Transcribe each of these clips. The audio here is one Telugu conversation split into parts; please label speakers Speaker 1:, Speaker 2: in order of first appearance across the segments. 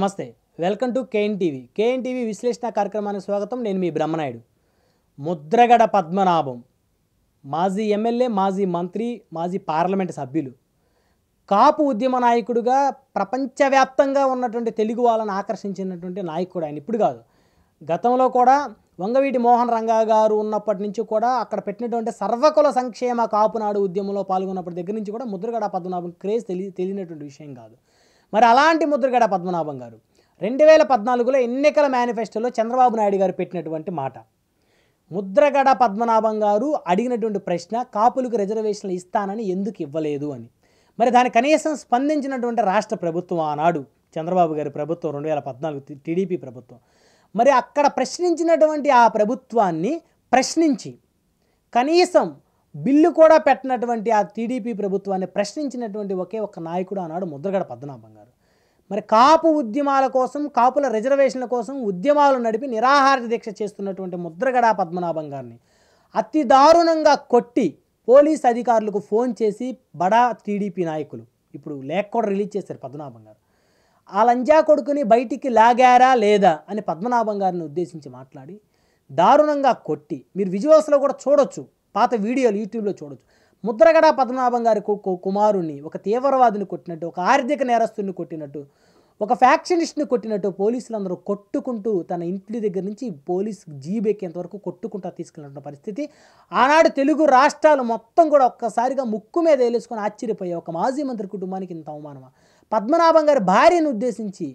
Speaker 1: నమస్తే welcome to KN TV KN TV విశ్లేషణ కార్యక్రమానికి స్వాగతం నేను మీ బ్రహ్మనాయుడు ముద్రగడ పద్మనాభం మాజీ ఎమ్మెల్యే మాజీ మంత్రి మాజీ పార్లమెంట్ సభ్యులు కాపు ఉద్యమ నాయకుడుగా ప్రపంచవ్యాప్తంగా ఉన్నటువంటి తెలుగు వాళ్ళని ఆకర్షించినటువంటి నాయకుడు ఆయన ఇప్పుడు కాదు గతంలో కూడా వంగవీటి మోహన్ రంగా గారు ఉన్నప్పటి నుంచి కూడా అక్కడ పెట్టినటువంటి సర్వకుల సంక్షేమ కాపునాడు ఉద్యమంలో పాల్గొన్నప్పటి దగ్గర నుంచి కూడా ముద్రగడ పద్మనాభం క్రేజ్ తెలి తెలియనటువంటి విషయం కాదు మరి అలాంటి ముద్రగడ పద్మనాభం గారు రెండు వేల పద్నాలుగులో ఎన్నికల మేనిఫెస్టోలో చంద్రబాబు నాయుడు గారు పెట్టినటువంటి మాట ముద్రగడ పద్మనాభం గారు అడిగినటువంటి ప్రశ్న కాపులకు రిజర్వేషన్లు ఇస్తానని ఎందుకు ఇవ్వలేదు అని మరి దాని కనీసం స్పందించినటువంటి రాష్ట్ర ప్రభుత్వం ఆనాడు చంద్రబాబు గారి ప్రభుత్వం రెండు వేల పద్నాలుగు టీడీపీ ప్రభుత్వం మరి అక్కడ ప్రశ్నించినటువంటి ఆ ప్రభుత్వాన్ని ప్రశ్నించి కనీసం బిల్లు కూడా పెట్టినటువంటి ఆ టీడీపీ ప్రభుత్వాన్ని ప్రశ్నించినటువంటి ఒకే ఒక్క నాయకుడు అన్నాడు ముద్రగడ పద్మనాభం గారు మరి కాపు ఉద్యమాల కోసం కాపుల రిజర్వేషన్ల కోసం ఉద్యమాలు నడిపి నిరాహార దీక్ష చేస్తున్నటువంటి ముద్రగడ పద్మనాభం గారిని అతి దారుణంగా కొట్టి పోలీస్ అధికారులకు ఫోన్ చేసి బడా టీడీపీ నాయకులు ఇప్పుడు లేఖ కూడా రిలీజ్ చేశారు పద్మనాభం గారు ఆ లంజా కొడుకుని బయటికి లాగారా లేదా అని పద్మనాభం గారిని ఉద్దేశించి మాట్లాడి దారుణంగా కొట్టి మీరు విజువల్స్లో కూడా చూడొచ్చు పాత వీడియోలు యూట్యూబ్లో చూడొచ్చు ముద్రగడ పద్మనాభం గారి కుమారుణ్ణి ఒక తీవ్రవాదిని కొట్టినట్టు ఒక ఆర్థిక నేరస్తుని కొట్టినట్టు ఒక ఫ్యాక్షనిస్ట్ని కొట్టినట్టు పోలీసులందరూ కొట్టుకుంటూ తన ఇంటి దగ్గర నుంచి పోలీస్ జీబెక్కేంత వరకు కొట్టుకుంటూ తీసుకెళ్ళిన పరిస్థితి ఆనాడు తెలుగు రాష్ట్రాలు మొత్తం కూడా ఒక్కసారిగా ముక్కు మీద వేలేసుకొని ఆశ్చర్యపోయే ఒక మాజీ మంత్రి కుటుంబానికి ఇంత అవమానమా పద్మనాభం గారి భార్యను ఉద్దేశించి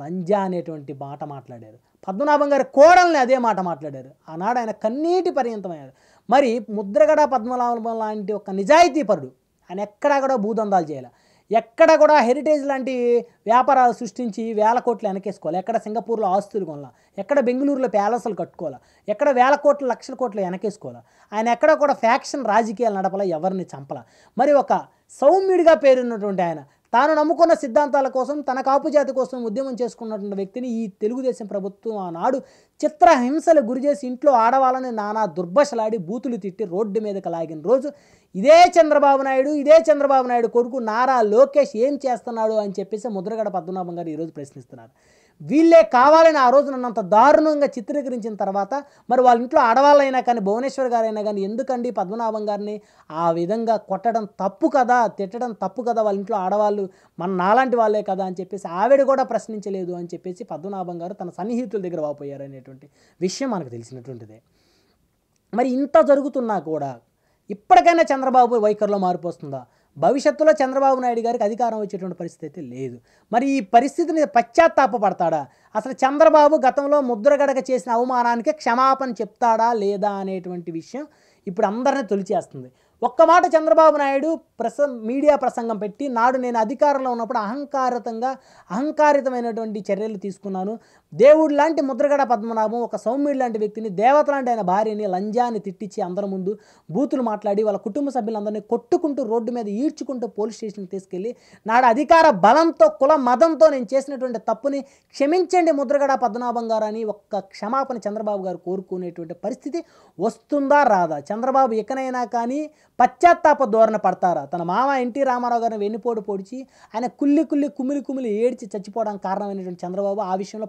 Speaker 1: లంజ అనేటువంటి మాట మాట్లాడారు పద్మనాభం గారి కోడల్ని అదే మాట మాట్లాడారు ఆనాడు ఆయన కన్నీటి పర్యంతమయ్యారు మరి ముద్రగడ పద్మనాభం లాంటి ఒక నిజాయితీ పరుడు ఆయన ఎక్కడా కూడా భూదందాలు చేయాలి ఎక్కడ కూడా హెరిటేజ్ లాంటి వ్యాపారాలు సృష్టించి వేల కోట్లు వెనకేసుకోవాలి ఎక్కడ సింగపూర్లో ఆస్తులు కొనలా ఎక్కడ బెంగళూరులో ప్యాలెస్లు కట్టుకోవాలా ఎక్కడ వేల కోట్లు లక్షల కోట్లు వెనకేసుకోవాలా ఆయన ఎక్కడ కూడా ఫ్యాక్షన్ రాజకీయాలు నడపాలా ఎవరిని చంపలా మరి ఒక సౌమ్యుడిగా పేరున్నటువంటి ఆయన తాను నమ్ముకున్న సిద్ధాంతాల కోసం తన కాపు జాతి కోసం ఉద్యమం చేసుకున్నటువంటి వ్యక్తిని ఈ తెలుగుదేశం ప్రభుత్వం ఆనాడు చిత్రహింసలు గురిచేసి ఇంట్లో ఆడవాళ్ళని నానా దుర్భషలాడి బూతులు తిట్టి రోడ్డు మీదకి లాగిన రోజు ఇదే చంద్రబాబు నాయుడు ఇదే చంద్రబాబు నాయుడు కొడుకు నారా లోకేష్ ఏం చేస్తున్నాడు అని చెప్పేసి ముద్రగడ పద్మనాభం గారు ఈరోజు ప్రశ్నిస్తున్నారు వీళ్ళే కావాలని ఆ రోజు నన్ను అంత దారుణంగా చిత్రీకరించిన తర్వాత మరి వాళ్ళ ఇంట్లో ఆడవాళ్ళైనా కానీ భువనేశ్వర్ గారైనా కానీ ఎందుకండి పద్మనాభం గారిని ఆ విధంగా కొట్టడం తప్పు కదా తిట్టడం తప్పు కదా వాళ్ళ ఇంట్లో ఆడవాళ్ళు మన నాలాంటి వాళ్ళే కదా అని చెప్పేసి ఆవిడ కూడా ప్రశ్నించలేదు అని చెప్పేసి పద్మనాభం గారు తన సన్నిహితుల దగ్గర వాపోయారు అనేటువంటి విషయం మనకు తెలిసినటువంటిదే మరి ఇంత జరుగుతున్నా కూడా ఇప్పటికైనా చంద్రబాబు వైఖరిలో మారిపోస్తుందా భవిష్యత్తులో చంద్రబాబు నాయుడు గారికి అధికారం వచ్చేటువంటి పరిస్థితి అయితే లేదు మరి ఈ పరిస్థితిని పశ్చాత్తాపడతాడా అసలు చంద్రబాబు గతంలో ముద్రగడక చేసిన అవమానానికి క్షమాపణ చెప్తాడా లేదా అనేటువంటి విషయం ఇప్పుడు అందరినీ తొలిచేస్తుంది ఒక్క మాట చంద్రబాబు నాయుడు ప్రస మీడియా ప్రసంగం పెట్టి నాడు నేను అధికారంలో ఉన్నప్పుడు అహంకారితంగా అహంకారితమైనటువంటి చర్యలు తీసుకున్నాను దేవుడు లాంటి ముద్రగడ పద్మనాభం ఒక సౌమ్యుడు లాంటి వ్యక్తిని దేవత లాంటి ఆయన భార్యని లంజాన్ని తిట్టించి అందరి ముందు బూతులు మాట్లాడి వాళ్ళ కుటుంబ సభ్యులందరినీ కొట్టుకుంటూ రోడ్డు మీద ఈడ్చుకుంటూ పోలీస్ స్టేషన్కి తీసుకెళ్ళి నాడు అధికార బలంతో కుల మతంతో నేను చేసినటువంటి తప్పుని క్షమించండి ముద్రగడ పద్మనాభం గారు అని ఒక్క క్షమాపణ చంద్రబాబు గారు కోరుకునేటువంటి పరిస్థితి వస్తుందా రాదా చంద్రబాబు ఎక్కనైనా కానీ పశ్చాత్తాప ధోరణ పడతారా తన మామ ఎన్టీ రామారావు గారిని వెన్నుపోటు పొడిచి ఆయన కుల్లి కుల్లి కుమిలి కుమిలి ఏడ్చి చచ్చిపోవడానికి కారణమైనటువంటి చంద్రబాబు ఆ విషయంలో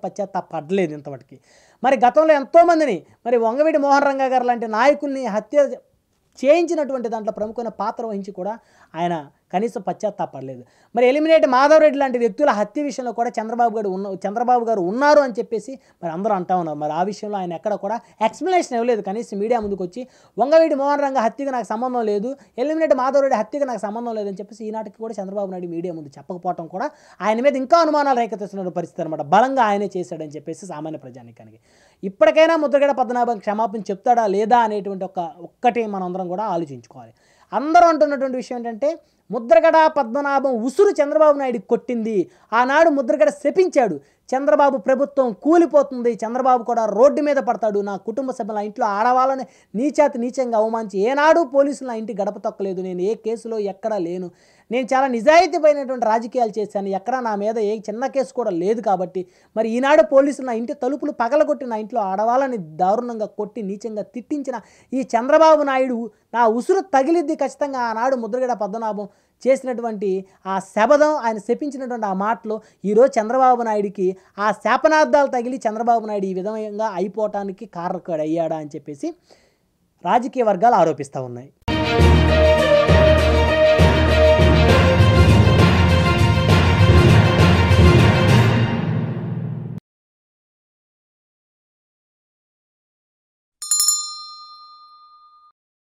Speaker 1: పడలేదు ఇంతవరకు మరి గతంలో ఎంతోమందిని మరి వంగవీడి మోహన్ రంగా గారు లాంటి నాయకుల్ని హత్య చేయించినటువంటి దాంట్లో ప్రముఖమైన పాత్ర వహించి కూడా ఆయన కనీసం పశ్చాత్తాపడలేదు మరి ఎలిమినేట్ మాధవరెడ్డి లాంటి వ్యక్తుల హత్య విషయంలో కూడా చంద్రబాబు గారు ఉన్న చంద్రబాబు గారు ఉన్నారు అని చెప్పేసి మరి అందరూ అంటా ఉన్నారు మరి ఆ విషయంలో ఆయన ఎక్కడ కూడా ఎక్స్ప్లెనేషన్ ఇవ్వలేదు కనీసం మీడియా ముందుకు వచ్చి వంగవీడి మోహన్ రంగ హత్యకు నాకు సంబంధం లేదు ఎలిమినేట్ మాధవరెడ్డి హత్యకు నాకు సంబంధం లేదని చెప్పేసి ఈనాటికి కూడా చంద్రబాబు నాయుడు మీడియా ముందు చెప్పకపోవటం కూడా ఆయన మీద ఇంకా అనుమానాలు రేకెత్తుస్తున్న పరిస్థితి అనమాట బలంగా ఆయనే చేశాడని చెప్పేసి సామాన్య ప్రజానికానికి ఇప్పటికైనా ముద్రగడ పద్మనాభం క్షమాపణ చెప్తాడా లేదా అనేటువంటి ఒక ఒక్కటి మనందరం కూడా ఆలోచించుకోవాలి అందరూ అంటున్నటువంటి విషయం ఏంటంటే ముద్రగడ పద్మనాభం ఉసురు చంద్రబాబు నాయుడికి కొట్టింది ఆనాడు ముద్రగడ శపించాడు చంద్రబాబు ప్రభుత్వం కూలిపోతుంది చంద్రబాబు కూడా రోడ్డు మీద పడతాడు నా కుటుంబ సభ్యుల ఇంట్లో ఆడవాళ్ళని నీచాతి నీచంగా అవమానించి ఏనాడు పోలీసులు నా ఇంటి గడప తొక్కలేదు నేను ఏ కేసులో ఎక్కడా లేను నేను చాలా నిజాయితీపైనటువంటి రాజకీయాలు చేశాను ఎక్కడ నా మీద ఏ చిన్న కేసు కూడా లేదు కాబట్టి మరి ఈనాడు పోలీసులు నా ఇంటి తలుపులు పగలగొట్టి నా ఇంట్లో ఆడవాళ్ళని దారుణంగా కొట్టి నీచంగా తిట్టించిన ఈ చంద్రబాబు నాయుడు నా ఉసురు తగిలిద్ది ఖచ్చితంగా ఆనాడు ముద్రగడ పద్మనాభం చేసినటువంటి ఆ శబదం ఆయన శపించినటువంటి ఆ మాటలు ఈరోజు చంద్రబాబు నాయుడికి ఆ శాపనార్థాలు తగిలి చంద్రబాబు నాయుడు ఈ విధంగా అయిపోవటానికి కారకుడు అయ్యాడా అని చెప్పేసి రాజకీయ వర్గాలు ఆరోపిస్తూ ఉన్నాయి